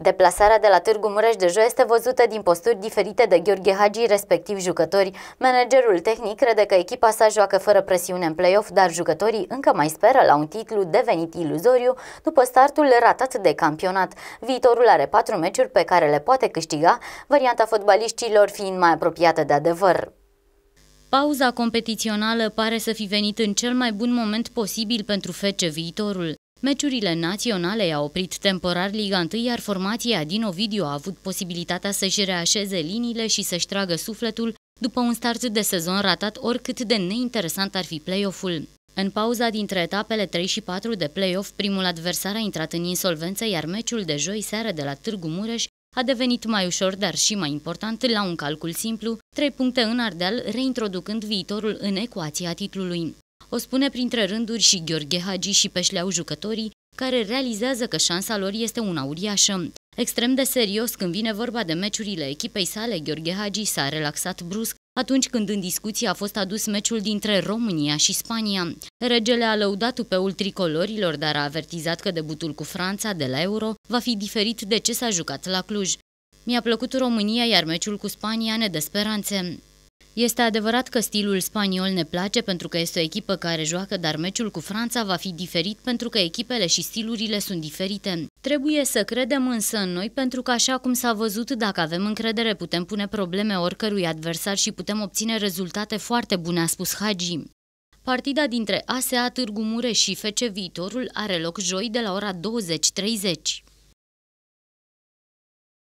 Deplasarea de la Târgu Mureș de Jo este văzută din posturi diferite de Gheorghe Hagi, respectiv jucători. Managerul tehnic crede că echipa sa joacă fără presiune în play-off, dar jucătorii încă mai speră la un titlu devenit iluzoriu după startul ratat de campionat. Viitorul are patru meciuri pe care le poate câștiga, varianta fotbaliștilor fiind mai apropiată de adevăr. Pauza competițională pare să fi venit în cel mai bun moment posibil pentru fece Viitorul. Meciurile naționale au oprit temporar Liga 1, iar formația din Ovidiu a avut posibilitatea să-și reașeze liniile și să-și tragă sufletul după un start de sezon ratat oricât de neinteresant ar fi play-off-ul. În pauza dintre etapele 3 și 4 de play-off, primul adversar a intrat în insolvență, iar meciul de joi seară de la Târgu Mureș a devenit mai ușor, dar și mai important, la un calcul simplu, trei puncte în Ardeal, reintroducând viitorul în ecuația titlului. O spune printre rânduri și Gheorghe Hagi și peșleau jucătorii, care realizează că șansa lor este una uriașă. Extrem de serios când vine vorba de meciurile echipei sale, Gheorghe Hagi s-a relaxat brusc atunci când în discuție a fost adus meciul dintre România și Spania. Regele a lăudat upeul tricolorilor, dar a avertizat că debutul cu Franța de la Euro va fi diferit de ce s-a jucat la Cluj. Mi-a plăcut România, iar meciul cu Spania ne dă speranțe. Este adevărat că stilul spaniol ne place pentru că este o echipă care joacă, dar meciul cu Franța va fi diferit pentru că echipele și stilurile sunt diferite. Trebuie să credem însă în noi pentru că așa cum s-a văzut, dacă avem încredere, putem pune probleme oricărui adversar și putem obține rezultate foarte bune, a spus Hagi. Partida dintre ASEA Târgu Mureș și FC Viitorul are loc joi de la ora 20.30.